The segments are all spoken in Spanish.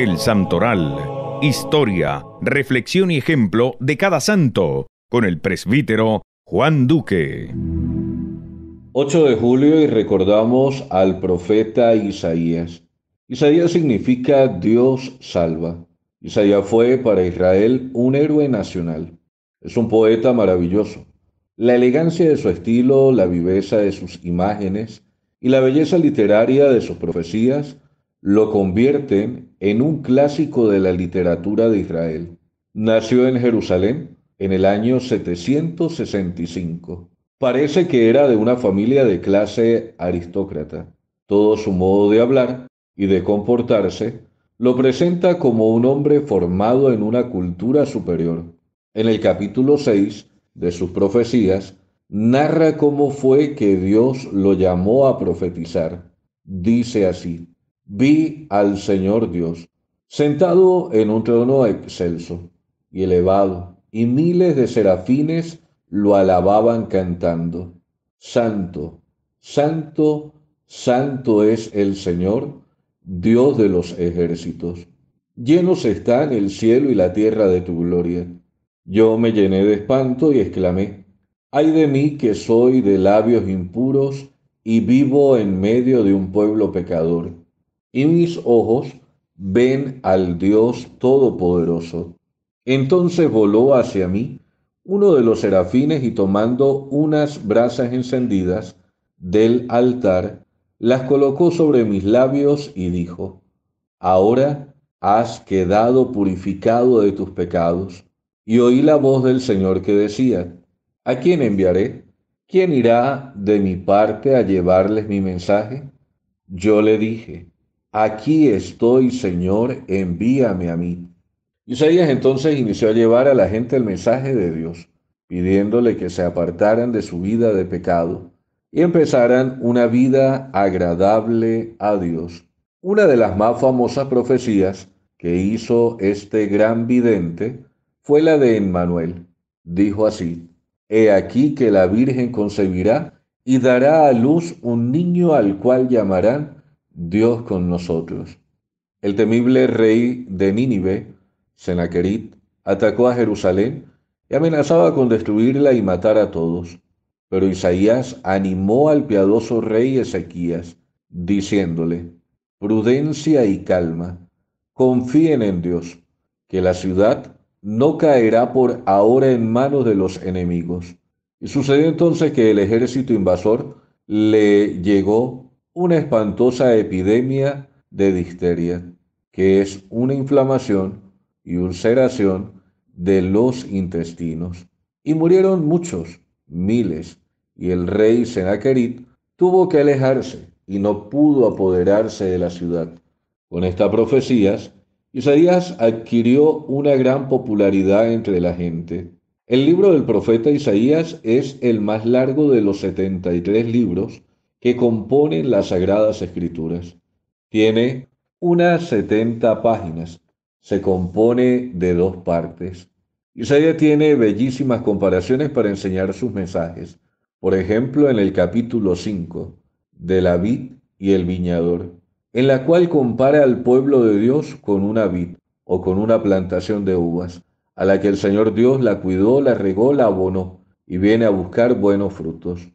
El Santoral. Historia, reflexión y ejemplo de cada santo, con el presbítero Juan Duque. 8 de julio y recordamos al profeta Isaías. Isaías significa Dios salva. Isaías fue para Israel un héroe nacional. Es un poeta maravilloso. La elegancia de su estilo, la viveza de sus imágenes y la belleza literaria de sus profecías lo convierten en un clásico de la literatura de Israel. Nació en Jerusalén en el año 765. Parece que era de una familia de clase aristócrata. Todo su modo de hablar y de comportarse lo presenta como un hombre formado en una cultura superior. En el capítulo 6 de sus profecías, narra cómo fue que Dios lo llamó a profetizar. Dice así, vi al Señor Dios sentado en un trono excelso y elevado, y miles de serafines lo alababan cantando, Santo, Santo, Santo es el Señor, Dios de los ejércitos. Llenos están el cielo y la tierra de tu gloria. Yo me llené de espanto y exclamé, ay de mí que soy de labios impuros y vivo en medio de un pueblo pecador y mis ojos ven al Dios Todopoderoso. Entonces voló hacia mí uno de los serafines y tomando unas brasas encendidas del altar, las colocó sobre mis labios y dijo, Ahora has quedado purificado de tus pecados. Y oí la voz del Señor que decía, ¿A quién enviaré? ¿Quién irá de mi parte a llevarles mi mensaje? Yo le dije, aquí estoy, Señor, envíame a mí. Isaías entonces inició a llevar a la gente el mensaje de Dios, pidiéndole que se apartaran de su vida de pecado y empezaran una vida agradable a Dios. Una de las más famosas profecías que hizo este gran vidente fue la de Emmanuel. Dijo así, He aquí que la Virgen concebirá y dará a luz un niño al cual llamarán Dios con nosotros. El temible rey de Nínive, Senaquerit, atacó a Jerusalén y amenazaba con destruirla y matar a todos. Pero Isaías animó al piadoso rey Ezequías, diciéndole, prudencia y calma, confíen en Dios, que la ciudad no caerá por ahora en manos de los enemigos. Y sucedió entonces que el ejército invasor le llegó una espantosa epidemia de disteria, que es una inflamación y ulceración de los intestinos. Y murieron muchos, miles, y el rey Senaquerit tuvo que alejarse y no pudo apoderarse de la ciudad. Con estas profecías, Isaías adquirió una gran popularidad entre la gente. El libro del profeta Isaías es el más largo de los 73 libros que componen las Sagradas Escrituras. Tiene unas 70 páginas. Se compone de dos partes. Isaías tiene bellísimas comparaciones para enseñar sus mensajes. Por ejemplo, en el capítulo 5 de la vid y el viñador, en la cual compara al pueblo de Dios con una vid o con una plantación de uvas, a la que el Señor Dios la cuidó, la regó, la abonó y viene a buscar buenos frutos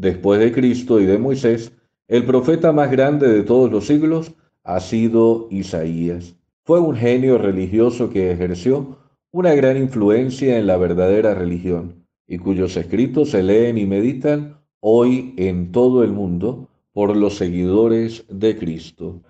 después de Cristo y de Moisés, el profeta más grande de todos los siglos ha sido Isaías. Fue un genio religioso que ejerció una gran influencia en la verdadera religión y cuyos escritos se leen y meditan hoy en todo el mundo por los seguidores de Cristo.